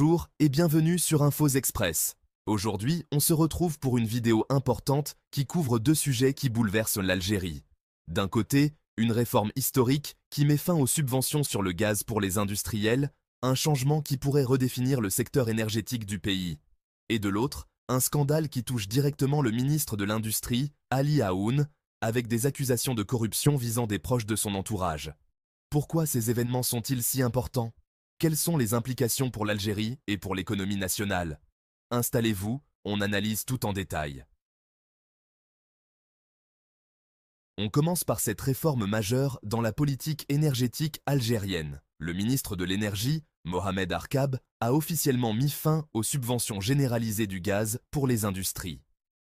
Bonjour et bienvenue sur Infos Express. Aujourd'hui, on se retrouve pour une vidéo importante qui couvre deux sujets qui bouleversent l'Algérie. D'un côté, une réforme historique qui met fin aux subventions sur le gaz pour les industriels, un changement qui pourrait redéfinir le secteur énergétique du pays. Et de l'autre, un scandale qui touche directement le ministre de l'Industrie, Ali Aoun, avec des accusations de corruption visant des proches de son entourage. Pourquoi ces événements sont-ils si importants quelles sont les implications pour l'Algérie et pour l'économie nationale Installez-vous, on analyse tout en détail. On commence par cette réforme majeure dans la politique énergétique algérienne. Le ministre de l'Énergie, Mohamed Arkab, a officiellement mis fin aux subventions généralisées du gaz pour les industries.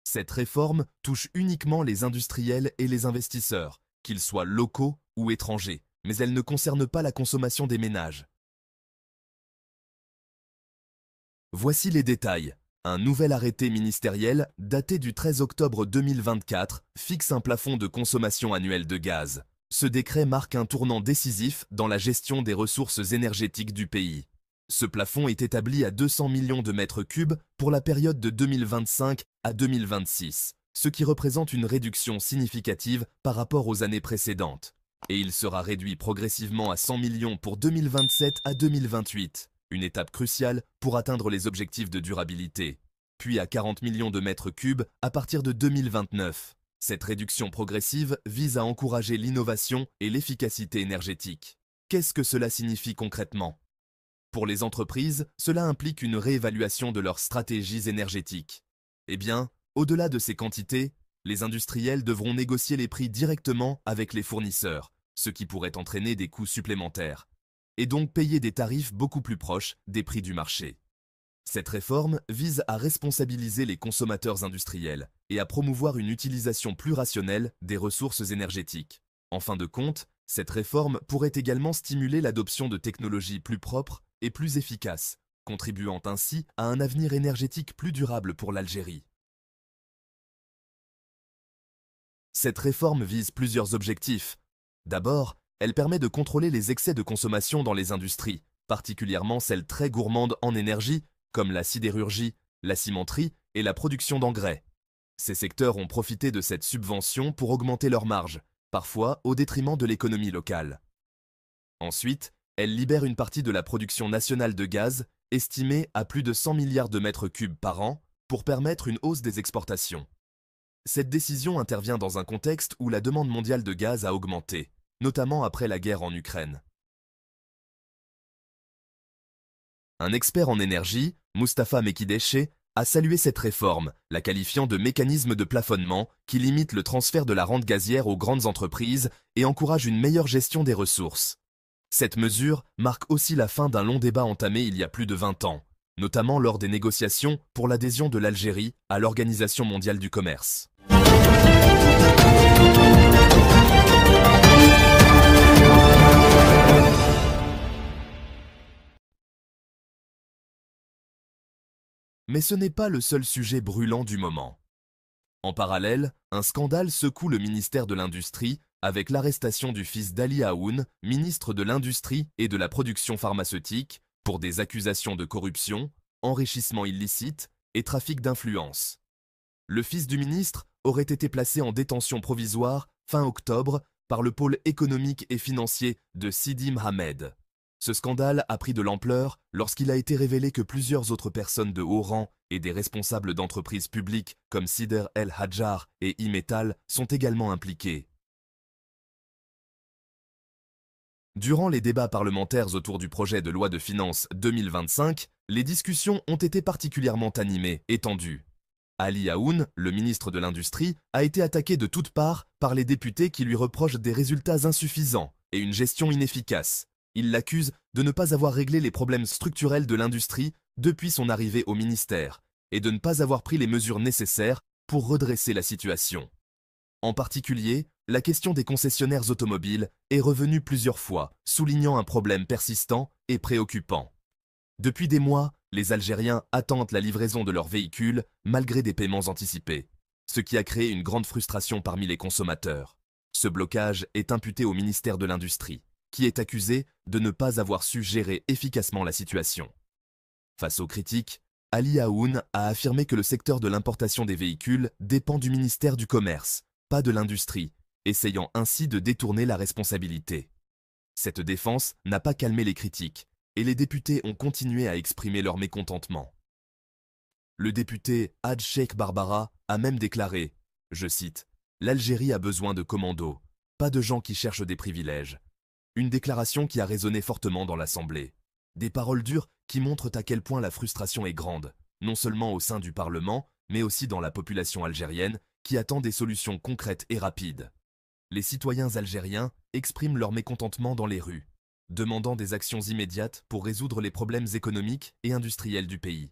Cette réforme touche uniquement les industriels et les investisseurs, qu'ils soient locaux ou étrangers, mais elle ne concerne pas la consommation des ménages. Voici les détails. Un nouvel arrêté ministériel, daté du 13 octobre 2024, fixe un plafond de consommation annuelle de gaz. Ce décret marque un tournant décisif dans la gestion des ressources énergétiques du pays. Ce plafond est établi à 200 millions de mètres cubes pour la période de 2025 à 2026, ce qui représente une réduction significative par rapport aux années précédentes. Et il sera réduit progressivement à 100 millions pour 2027 à 2028 une étape cruciale pour atteindre les objectifs de durabilité, puis à 40 millions de mètres cubes à partir de 2029. Cette réduction progressive vise à encourager l'innovation et l'efficacité énergétique. Qu'est-ce que cela signifie concrètement Pour les entreprises, cela implique une réévaluation de leurs stratégies énergétiques. Eh bien, au-delà de ces quantités, les industriels devront négocier les prix directement avec les fournisseurs, ce qui pourrait entraîner des coûts supplémentaires et donc payer des tarifs beaucoup plus proches des prix du marché. Cette réforme vise à responsabiliser les consommateurs industriels et à promouvoir une utilisation plus rationnelle des ressources énergétiques. En fin de compte, cette réforme pourrait également stimuler l'adoption de technologies plus propres et plus efficaces, contribuant ainsi à un avenir énergétique plus durable pour l'Algérie. Cette réforme vise plusieurs objectifs. D'abord, elle permet de contrôler les excès de consommation dans les industries, particulièrement celles très gourmandes en énergie, comme la sidérurgie, la cimenterie et la production d'engrais. Ces secteurs ont profité de cette subvention pour augmenter leurs marges, parfois au détriment de l'économie locale. Ensuite, elle libère une partie de la production nationale de gaz, estimée à plus de 100 milliards de mètres cubes par an, pour permettre une hausse des exportations. Cette décision intervient dans un contexte où la demande mondiale de gaz a augmenté, notamment après la guerre en Ukraine. Un expert en énergie, Mustapha Mekideshe, a salué cette réforme, la qualifiant de mécanisme de plafonnement qui limite le transfert de la rente gazière aux grandes entreprises et encourage une meilleure gestion des ressources. Cette mesure marque aussi la fin d'un long débat entamé il y a plus de 20 ans, notamment lors des négociations pour l'adhésion de l'Algérie à l'Organisation mondiale du commerce. Mais ce n'est pas le seul sujet brûlant du moment. En parallèle, un scandale secoue le ministère de l'Industrie avec l'arrestation du fils d'Ali Aoun, ministre de l'Industrie et de la Production pharmaceutique, pour des accusations de corruption, enrichissement illicite et trafic d'influence. Le fils du ministre aurait été placé en détention provisoire fin octobre par le pôle économique et financier de Sidi Mohamed. Ce scandale a pris de l'ampleur lorsqu'il a été révélé que plusieurs autres personnes de haut rang et des responsables d'entreprises publiques comme Sider El Hadjar et Imetal, sont également impliqués. Durant les débats parlementaires autour du projet de loi de finances 2025, les discussions ont été particulièrement animées et tendues. Ali Aoun, le ministre de l'Industrie, a été attaqué de toutes parts par les députés qui lui reprochent des résultats insuffisants et une gestion inefficace, il l'accuse de ne pas avoir réglé les problèmes structurels de l'industrie depuis son arrivée au ministère et de ne pas avoir pris les mesures nécessaires pour redresser la situation. En particulier, la question des concessionnaires automobiles est revenue plusieurs fois, soulignant un problème persistant et préoccupant. Depuis des mois, les Algériens attendent la livraison de leurs véhicules malgré des paiements anticipés, ce qui a créé une grande frustration parmi les consommateurs. Ce blocage est imputé au ministère de l'Industrie qui est accusé de ne pas avoir su gérer efficacement la situation. Face aux critiques, Ali Aoun a affirmé que le secteur de l'importation des véhicules dépend du ministère du Commerce, pas de l'industrie, essayant ainsi de détourner la responsabilité. Cette défense n'a pas calmé les critiques, et les députés ont continué à exprimer leur mécontentement. Le député ad Sheikh Barbara a même déclaré, je cite, L'Algérie a besoin de commandos, pas de gens qui cherchent des privilèges. Une déclaration qui a résonné fortement dans l'Assemblée. Des paroles dures qui montrent à quel point la frustration est grande, non seulement au sein du Parlement, mais aussi dans la population algérienne, qui attend des solutions concrètes et rapides. Les citoyens algériens expriment leur mécontentement dans les rues, demandant des actions immédiates pour résoudre les problèmes économiques et industriels du pays.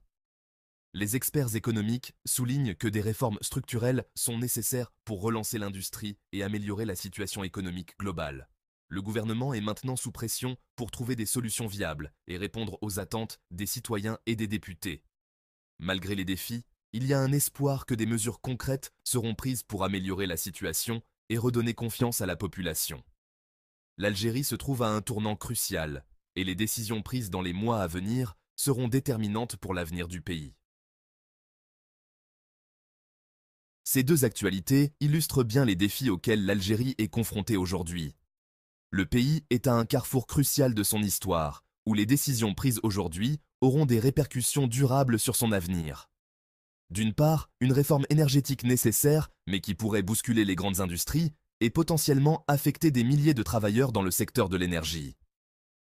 Les experts économiques soulignent que des réformes structurelles sont nécessaires pour relancer l'industrie et améliorer la situation économique globale le gouvernement est maintenant sous pression pour trouver des solutions viables et répondre aux attentes des citoyens et des députés. Malgré les défis, il y a un espoir que des mesures concrètes seront prises pour améliorer la situation et redonner confiance à la population. L'Algérie se trouve à un tournant crucial, et les décisions prises dans les mois à venir seront déterminantes pour l'avenir du pays. Ces deux actualités illustrent bien les défis auxquels l'Algérie est confrontée aujourd'hui. Le pays est à un carrefour crucial de son histoire, où les décisions prises aujourd'hui auront des répercussions durables sur son avenir. D'une part, une réforme énergétique nécessaire, mais qui pourrait bousculer les grandes industries, et potentiellement affecter des milliers de travailleurs dans le secteur de l'énergie.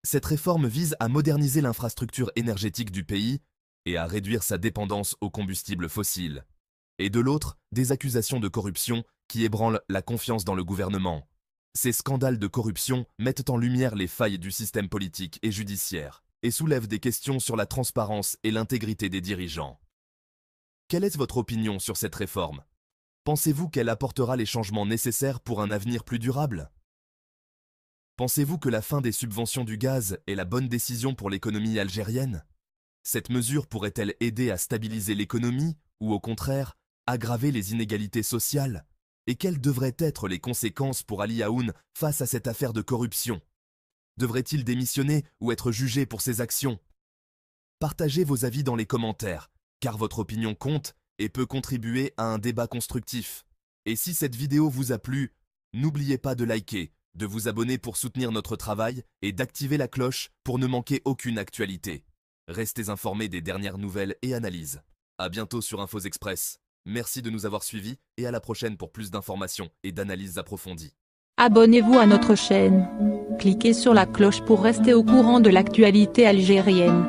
Cette réforme vise à moderniser l'infrastructure énergétique du pays et à réduire sa dépendance aux combustibles fossiles. Et de l'autre, des accusations de corruption qui ébranlent la confiance dans le gouvernement. Ces scandales de corruption mettent en lumière les failles du système politique et judiciaire et soulèvent des questions sur la transparence et l'intégrité des dirigeants. Quelle est votre opinion sur cette réforme Pensez-vous qu'elle apportera les changements nécessaires pour un avenir plus durable Pensez-vous que la fin des subventions du gaz est la bonne décision pour l'économie algérienne Cette mesure pourrait-elle aider à stabiliser l'économie ou au contraire aggraver les inégalités sociales et quelles devraient être les conséquences pour Ali Aoun face à cette affaire de corruption Devrait-il démissionner ou être jugé pour ses actions Partagez vos avis dans les commentaires, car votre opinion compte et peut contribuer à un débat constructif. Et si cette vidéo vous a plu, n'oubliez pas de liker, de vous abonner pour soutenir notre travail et d'activer la cloche pour ne manquer aucune actualité. Restez informés des dernières nouvelles et analyses. À bientôt sur Infos Express. Merci de nous avoir suivis et à la prochaine pour plus d'informations et d'analyses approfondies. Abonnez-vous à notre chaîne. Cliquez sur la cloche pour rester au courant de l'actualité algérienne.